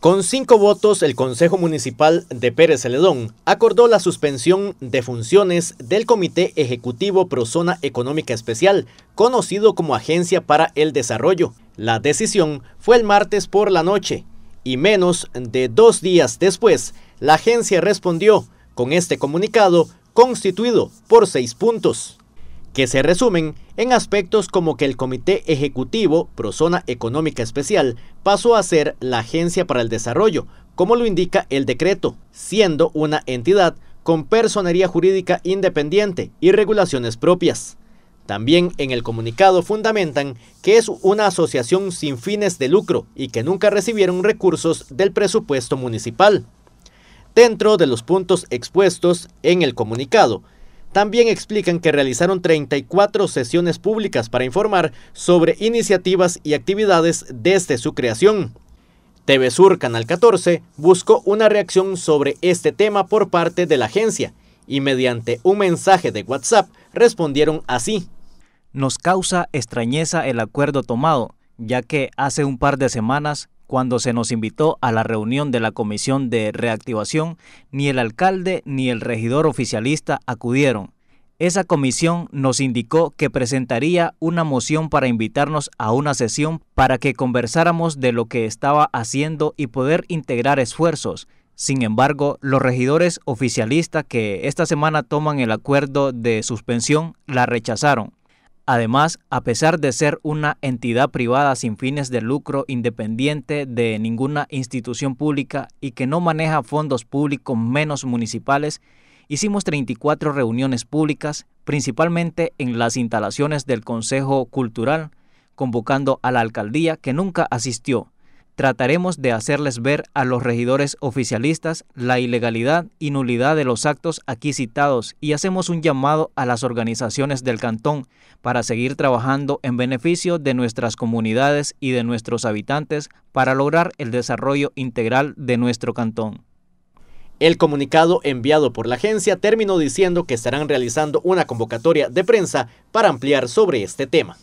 Con cinco votos, el Consejo Municipal de Pérez Celedón acordó la suspensión de funciones del Comité Ejecutivo Pro Zona Económica Especial, conocido como Agencia para el Desarrollo. La decisión fue el martes por la noche y menos de dos días después, la agencia respondió con este comunicado constituido por seis puntos que se resumen en aspectos como que el Comité Ejecutivo Prozona Económica Especial pasó a ser la Agencia para el Desarrollo, como lo indica el decreto, siendo una entidad con personería jurídica independiente y regulaciones propias. También en el comunicado fundamentan que es una asociación sin fines de lucro y que nunca recibieron recursos del presupuesto municipal. Dentro de los puntos expuestos en el comunicado, también explican que realizaron 34 sesiones públicas para informar sobre iniciativas y actividades desde su creación. TV Sur Canal 14 buscó una reacción sobre este tema por parte de la agencia y mediante un mensaje de WhatsApp respondieron así. Nos causa extrañeza el acuerdo tomado, ya que hace un par de semanas cuando se nos invitó a la reunión de la Comisión de Reactivación, ni el alcalde ni el regidor oficialista acudieron. Esa comisión nos indicó que presentaría una moción para invitarnos a una sesión para que conversáramos de lo que estaba haciendo y poder integrar esfuerzos. Sin embargo, los regidores oficialistas que esta semana toman el acuerdo de suspensión la rechazaron. Además, a pesar de ser una entidad privada sin fines de lucro, independiente de ninguna institución pública y que no maneja fondos públicos menos municipales, hicimos 34 reuniones públicas, principalmente en las instalaciones del Consejo Cultural, convocando a la alcaldía que nunca asistió, trataremos de hacerles ver a los regidores oficialistas la ilegalidad y nulidad de los actos aquí citados y hacemos un llamado a las organizaciones del cantón para seguir trabajando en beneficio de nuestras comunidades y de nuestros habitantes para lograr el desarrollo integral de nuestro cantón. El comunicado enviado por la agencia terminó diciendo que estarán realizando una convocatoria de prensa para ampliar sobre este tema.